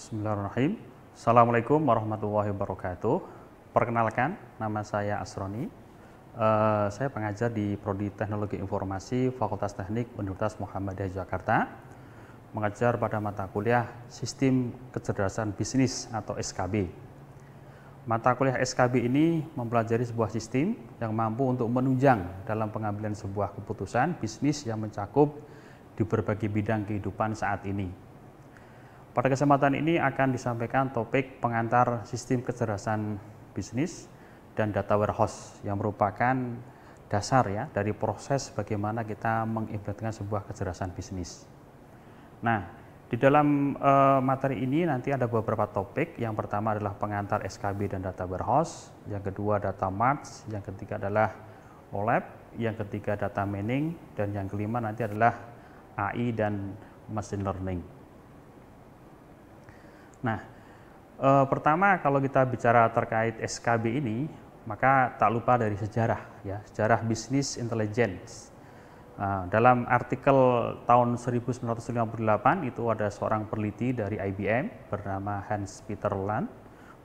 Bismillahirrahmanirrahim. Assalamualaikum warahmatullahi wabarakatuh. Perkenalkan, nama saya Asroni. Uh, saya pengajar di Prodi Teknologi Informasi Fakultas Teknik Universitas Muhammadiyah Jakarta. Mengajar pada mata kuliah Sistem Kecerdasan Bisnis atau SKB. Mata kuliah SKB ini mempelajari sebuah sistem yang mampu untuk menunjang dalam pengambilan sebuah keputusan bisnis yang mencakup di berbagai bidang kehidupan saat ini pada kesempatan ini akan disampaikan topik pengantar sistem kecerdasan bisnis dan data warehouse yang merupakan dasar ya dari proses bagaimana kita mengimplementasikan sebuah kecerdasan bisnis. Nah, di dalam eh, materi ini nanti ada beberapa topik. Yang pertama adalah pengantar SKB dan data warehouse, yang kedua data mart. yang ketiga adalah OLAP, e yang ketiga data mining, dan yang kelima nanti adalah AI dan machine learning. Nah, e, pertama kalau kita bicara terkait SKB ini, maka tak lupa dari sejarah ya, sejarah bisnis intelijen. Nah, dalam artikel tahun 1958 itu ada seorang peneliti dari IBM bernama Hans Peter Land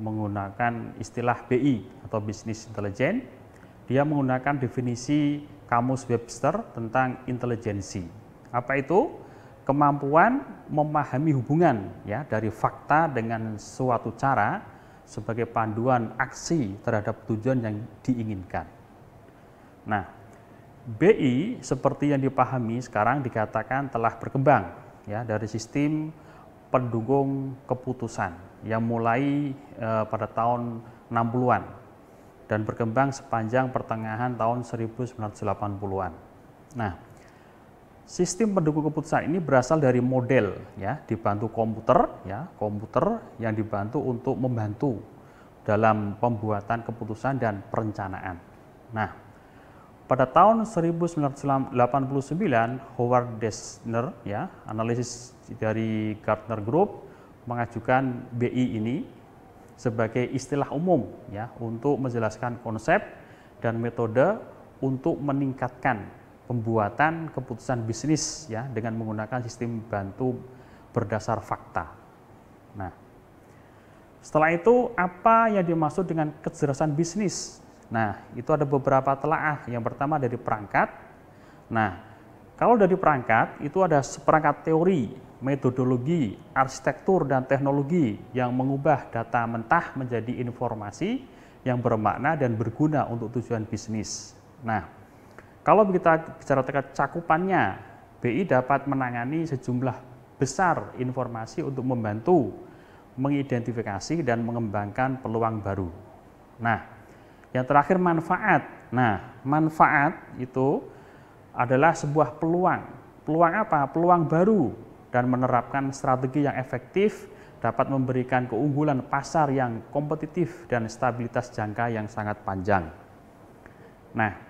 menggunakan istilah BI atau Business Intelligence. Dia menggunakan definisi kamus Webster tentang intelijensi. Apa itu? kemampuan memahami hubungan ya dari fakta dengan suatu cara sebagai panduan aksi terhadap tujuan yang diinginkan. Nah, BI seperti yang dipahami sekarang dikatakan telah berkembang ya dari sistem pendukung keputusan yang mulai e, pada tahun 60-an dan berkembang sepanjang pertengahan tahun 1980-an. Nah, Sistem pendukung keputusan ini berasal dari model ya, dibantu komputer ya, komputer yang dibantu untuk membantu dalam pembuatan keputusan dan perencanaan. Nah, pada tahun 1989 Howard Desner ya, analisis dari Gartner Group mengajukan BI ini sebagai istilah umum ya untuk menjelaskan konsep dan metode untuk meningkatkan pembuatan keputusan bisnis ya dengan menggunakan sistem bantu berdasar fakta. Nah, setelah itu apa yang dimaksud dengan kecerdasan bisnis? Nah, itu ada beberapa telaah. Yang pertama dari perangkat. Nah, kalau dari perangkat itu ada seperangkat teori, metodologi, arsitektur dan teknologi yang mengubah data mentah menjadi informasi yang bermakna dan berguna untuk tujuan bisnis. Nah, kalau kita bicara terkait cakupannya, BI dapat menangani sejumlah besar informasi untuk membantu mengidentifikasi dan mengembangkan peluang baru. Nah, yang terakhir manfaat. Nah, manfaat itu adalah sebuah peluang. Peluang apa? Peluang baru dan menerapkan strategi yang efektif dapat memberikan keunggulan pasar yang kompetitif dan stabilitas jangka yang sangat panjang. Nah,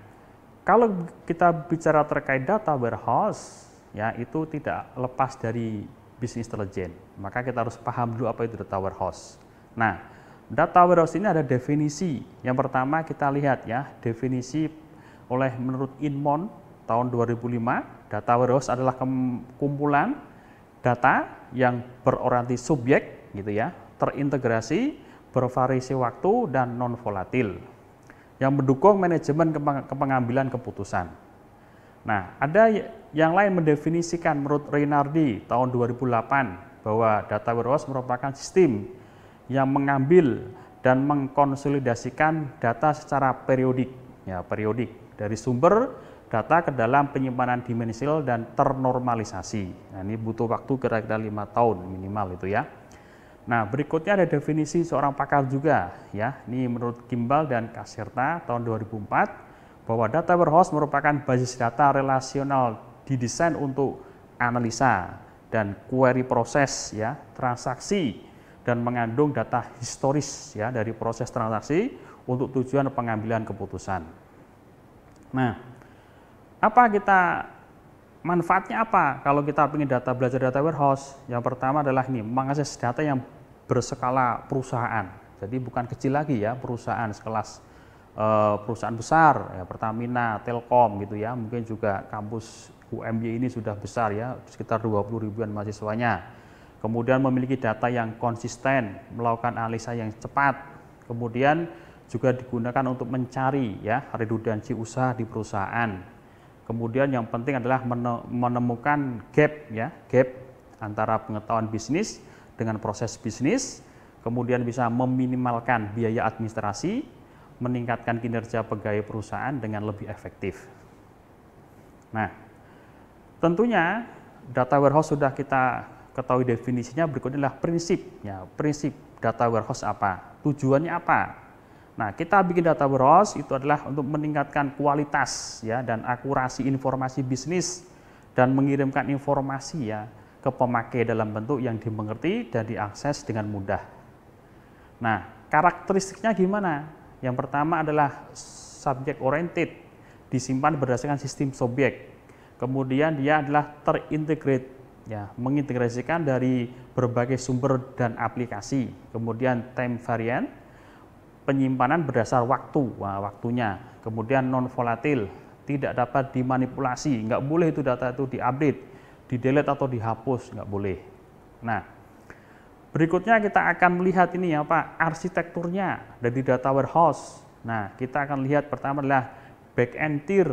kalau kita bicara terkait data warehouse, ya itu tidak lepas dari bisnis intelijen. Maka kita harus paham dulu apa itu data warehouse. Nah, data warehouse ini ada definisi. Yang pertama kita lihat ya, definisi oleh menurut Inmon tahun 2005, data warehouse adalah kumpulan data yang berorientasi subjek gitu ya, terintegrasi, bervariasi waktu dan non volatil yang mendukung manajemen kepengambilan keputusan. Nah, ada yang lain mendefinisikan menurut Reynardi tahun 2008 bahwa data warehouse merupakan sistem yang mengambil dan mengkonsolidasikan data secara periodik, ya periodik dari sumber data ke dalam penyimpanan dimensional dan ternormalisasi. Nah, ini butuh waktu kira-kira lima tahun minimal itu ya. Nah, berikutnya ada definisi seorang pakar juga ya. Ini menurut Gimbal dan Kaserta tahun 2004 bahwa data warehouse merupakan basis data relasional didesain untuk analisa dan query proses ya, transaksi dan mengandung data historis ya dari proses transaksi untuk tujuan pengambilan keputusan. Nah, apa kita manfaatnya apa kalau kita ingin data belajar data warehouse? Yang pertama adalah ini mengakses data yang berskala perusahaan. Jadi bukan kecil lagi ya perusahaan sekelas eh, perusahaan besar ya Pertamina, Telkom gitu ya. Mungkin juga kampus UMY ini sudah besar ya, sekitar 20 ribuan mahasiswanya. Kemudian memiliki data yang konsisten, melakukan analisa yang cepat. Kemudian juga digunakan untuk mencari ya redundansi usaha di perusahaan. Kemudian yang penting adalah menemukan gap ya, gap antara pengetahuan bisnis dengan proses bisnis, kemudian bisa meminimalkan biaya administrasi, meningkatkan kinerja pegawai perusahaan dengan lebih efektif. Nah, tentunya data warehouse sudah kita ketahui definisinya Berikut adalah prinsip. Ya, prinsip data warehouse apa? Tujuannya apa? Nah, kita bikin data warehouse itu adalah untuk meningkatkan kualitas ya dan akurasi informasi bisnis dan mengirimkan informasi ya ke pemakai dalam bentuk yang dimengerti dan diakses dengan mudah. Nah, karakteristiknya gimana? Yang pertama adalah subject oriented, disimpan berdasarkan sistem subjek. Kemudian dia adalah terintegrate, ya, mengintegrasikan dari berbagai sumber dan aplikasi. Kemudian time variant, penyimpanan berdasar waktu, Wah, waktunya. Kemudian non volatil, tidak dapat dimanipulasi, nggak boleh itu data itu diupdate di delete atau dihapus, nggak boleh. Nah, berikutnya kita akan melihat ini ya Pak, arsitekturnya dari data warehouse. Nah, kita akan lihat pertama adalah back-end tier.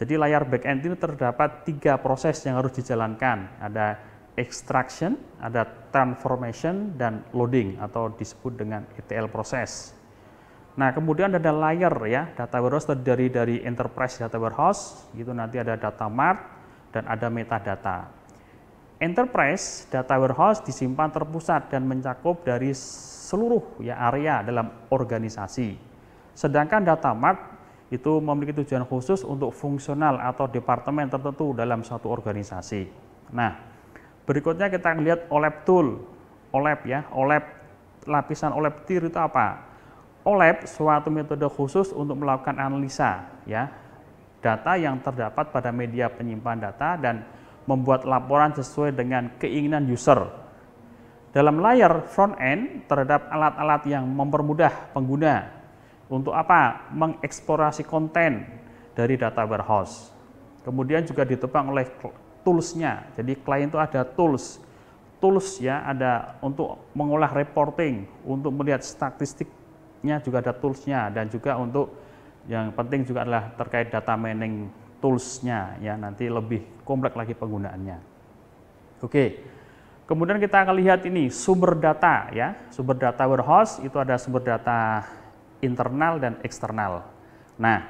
Jadi layar back-end tier terdapat tiga proses yang harus dijalankan. Ada extraction, ada transformation, dan loading atau disebut dengan ETL proses. Nah, kemudian ada layer ya, data warehouse terdiri dari enterprise data warehouse, itu nanti ada data mart, dan ada metadata. Enterprise data warehouse disimpan terpusat dan mencakup dari seluruh ya area dalam organisasi. Sedangkan data mart itu memiliki tujuan khusus untuk fungsional atau departemen tertentu dalam suatu organisasi. Nah, berikutnya kita lihat OLAP e tool. OLAP e ya, OLAP e lapisan OLAP tier itu apa? OLAP suatu metode khusus untuk melakukan analisa ya data yang terdapat pada media penyimpan data dan membuat laporan sesuai dengan keinginan user. Dalam layar front end terhadap alat-alat yang mempermudah pengguna untuk apa? Mengeksplorasi konten dari data warehouse. Kemudian juga ditopang oleh toolsnya. Jadi klien itu ada tools tools ya ada untuk mengolah reporting, untuk melihat statistiknya juga ada toolsnya dan juga untuk yang penting juga adalah terkait data mining toolsnya ya nanti lebih kompleks lagi penggunaannya. Oke, kemudian kita akan lihat ini sumber data ya sumber data warehouse itu ada sumber data internal dan eksternal. Nah,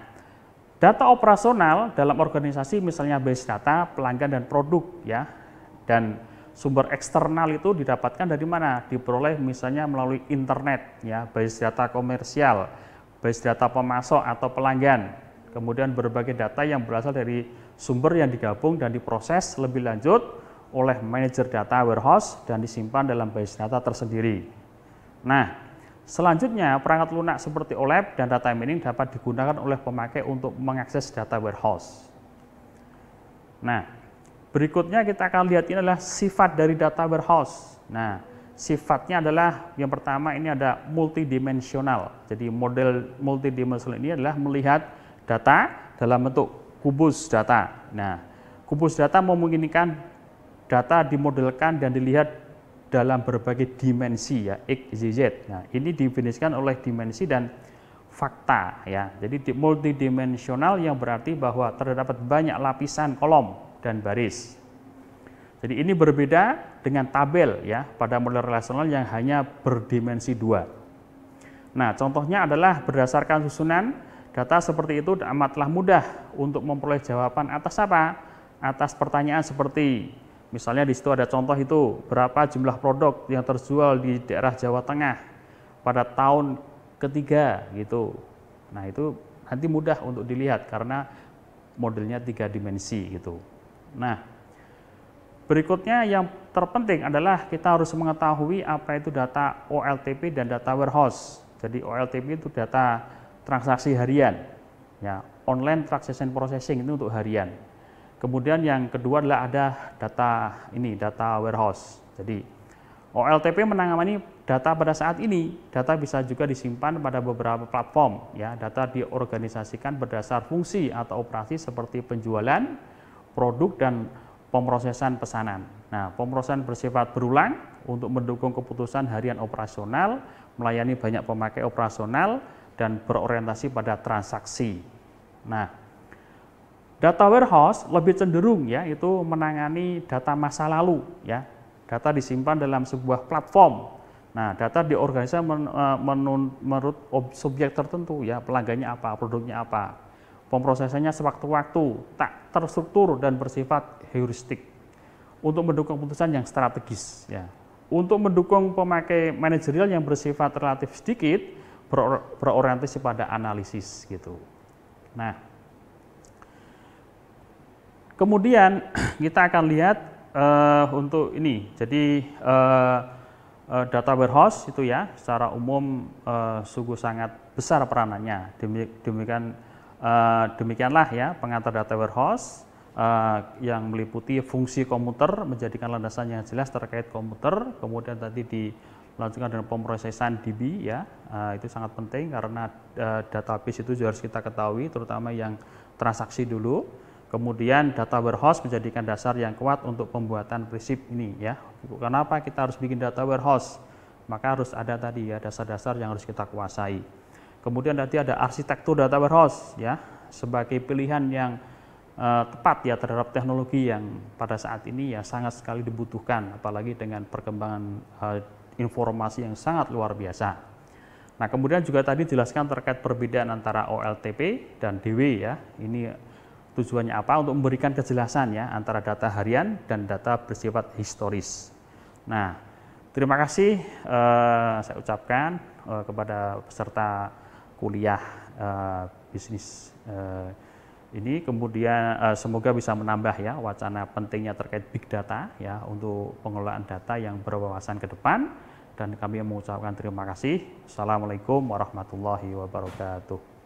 data operasional dalam organisasi misalnya base data, pelanggan dan produk ya. Dan sumber eksternal itu didapatkan dari mana? Diperoleh misalnya melalui internet ya, base data komersial base data pemasok atau pelanggan, kemudian berbagai data yang berasal dari sumber yang digabung dan diproses lebih lanjut oleh manajer data warehouse dan disimpan dalam base data tersendiri. Nah, Selanjutnya, perangkat lunak seperti OLAP e dan data mining dapat digunakan oleh pemakai untuk mengakses data warehouse. Nah, berikutnya kita akan lihat ini adalah sifat dari data warehouse. Nah, sifatnya adalah yang pertama ini ada multidimensional. Jadi model multidimensional ini adalah melihat data dalam bentuk kubus data. Nah, kubus data memungkinkan data dimodelkan dan dilihat dalam berbagai dimensi ya x, y, z. Nah, ini didefinisikan oleh dimensi dan fakta ya. Jadi multidimensional yang berarti bahwa terdapat banyak lapisan kolom dan baris. Jadi ini berbeda dengan tabel ya pada model relasional yang hanya berdimensi dua. Nah, contohnya adalah berdasarkan susunan data seperti itu amatlah mudah untuk memperoleh jawaban atas apa? Atas pertanyaan seperti misalnya di situ ada contoh itu berapa jumlah produk yang terjual di daerah Jawa Tengah pada tahun ketiga gitu. Nah, itu nanti mudah untuk dilihat karena modelnya tiga dimensi gitu. Nah, Berikutnya yang terpenting adalah kita harus mengetahui apa itu data OLTP dan data warehouse. Jadi OLTP itu data transaksi harian, ya online transaction processing itu untuk harian. Kemudian yang kedua adalah ada data ini data warehouse. Jadi OLTP menangani data pada saat ini. Data bisa juga disimpan pada beberapa platform. Ya, data diorganisasikan berdasar fungsi atau operasi seperti penjualan, produk dan pemrosesan pesanan. Nah, pemrosesan bersifat berulang untuk mendukung keputusan harian operasional, melayani banyak pemakai operasional, dan berorientasi pada transaksi. Nah, data warehouse lebih cenderung ya itu menangani data masa lalu ya. Data disimpan dalam sebuah platform. Nah, data diorganisasi eh, menurut objek tertentu ya, pelanggannya apa, produknya apa. Pemrosesannya sewaktu-waktu, tak terstruktur dan bersifat heuristik. Untuk mendukung keputusan yang strategis ya. Untuk mendukung pemakai manajerial yang bersifat relatif sedikit berorientasi pada analisis gitu. Nah, kemudian kita akan lihat uh, untuk ini. Jadi uh, uh, data warehouse itu ya secara umum uh, sungguh sangat besar peranannya. Demikian Eh, demikianlah ya pengantar data warehouse uh, yang meliputi fungsi komputer menjadikan landasan yang jelas terkait komputer kemudian tadi dilanjutkan dengan pemrosesan DB ya uh, itu sangat penting karena uh, database itu juga harus kita ketahui terutama yang transaksi dulu kemudian data warehouse menjadikan dasar yang kuat untuk pembuatan prinsip ini ya kenapa kita harus bikin data warehouse maka harus ada tadi ya dasar-dasar yang harus kita kuasai Kemudian nanti ada arsitektur data warehouse ya sebagai pilihan yang uh, tepat ya terhadap teknologi yang pada saat ini ya sangat sekali dibutuhkan apalagi dengan perkembangan uh, informasi yang sangat luar biasa. Nah, kemudian juga tadi jelaskan terkait perbedaan antara OLTP dan DW ya. Ini tujuannya apa? Untuk memberikan kejelasan ya antara data harian dan data bersifat historis. Nah, terima kasih uh, saya ucapkan uh, kepada peserta kuliah uh, bisnis uh, ini kemudian uh, semoga bisa menambah ya wacana pentingnya terkait big data ya untuk pengelolaan data yang berwawasan ke depan dan kami mengucapkan terima kasih. Assalamualaikum warahmatullahi wabarakatuh.